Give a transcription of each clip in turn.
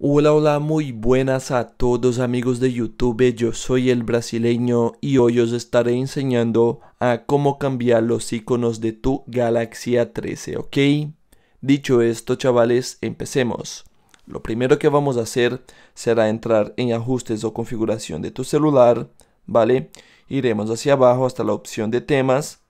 Hola, hola, muy buenas a todos amigos de YouTube, yo soy el brasileño y hoy os estaré enseñando a cómo cambiar los iconos de tu Galaxy 13 ¿ok? Dicho esto chavales, empecemos. Lo primero que vamos a hacer será entrar en ajustes o configuración de tu celular, ¿vale? Iremos hacia abajo hasta la opción de temas,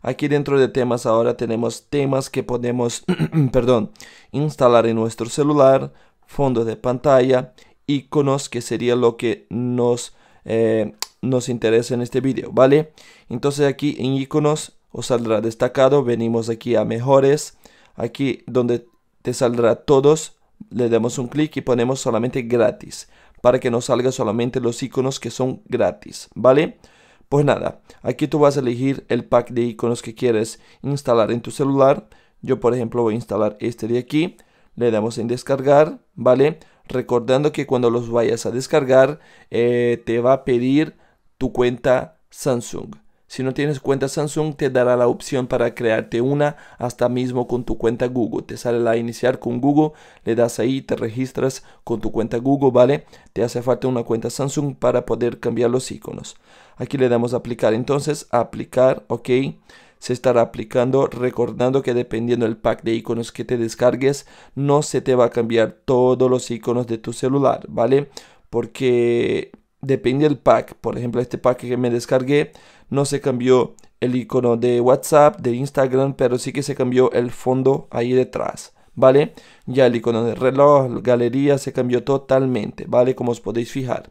Aquí dentro de temas ahora tenemos temas que podemos, perdón, instalar en nuestro celular fondo de pantalla, iconos, que sería lo que nos, eh, nos interesa en este vídeo, ¿vale? Entonces aquí en iconos os saldrá destacado, venimos aquí a mejores, aquí donde te saldrá todos, le damos un clic y ponemos solamente gratis, para que nos salga solamente los iconos que son gratis, ¿vale? Pues nada, aquí tú vas a elegir el pack de iconos que quieres instalar en tu celular. Yo por ejemplo voy a instalar este de aquí le damos en descargar, ¿vale? Recordando que cuando los vayas a descargar, eh, te va a pedir tu cuenta Samsung. Si no tienes cuenta Samsung, te dará la opción para crearte una, hasta mismo con tu cuenta Google. Te sale la iniciar con Google, le das ahí, te registras con tu cuenta Google, ¿vale? Te hace falta una cuenta Samsung para poder cambiar los iconos. Aquí le damos a aplicar, entonces, a aplicar, ok se estará aplicando recordando que dependiendo del pack de iconos que te descargues no se te va a cambiar todos los iconos de tu celular vale porque depende del pack por ejemplo este pack que me descargué no se cambió el icono de whatsapp de instagram pero sí que se cambió el fondo ahí detrás vale ya el icono de reloj galería se cambió totalmente vale como os podéis fijar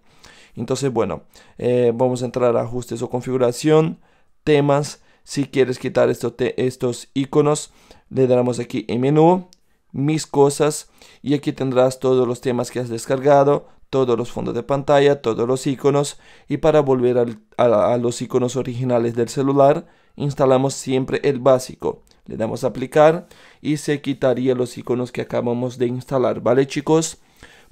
entonces bueno eh, vamos a entrar a ajustes o configuración temas si quieres quitar estos iconos, le damos aquí en menú, mis cosas y aquí tendrás todos los temas que has descargado, todos los fondos de pantalla, todos los iconos y para volver a, a los iconos originales del celular instalamos siempre el básico. Le damos a aplicar y se quitaría los iconos que acabamos de instalar, ¿vale chicos?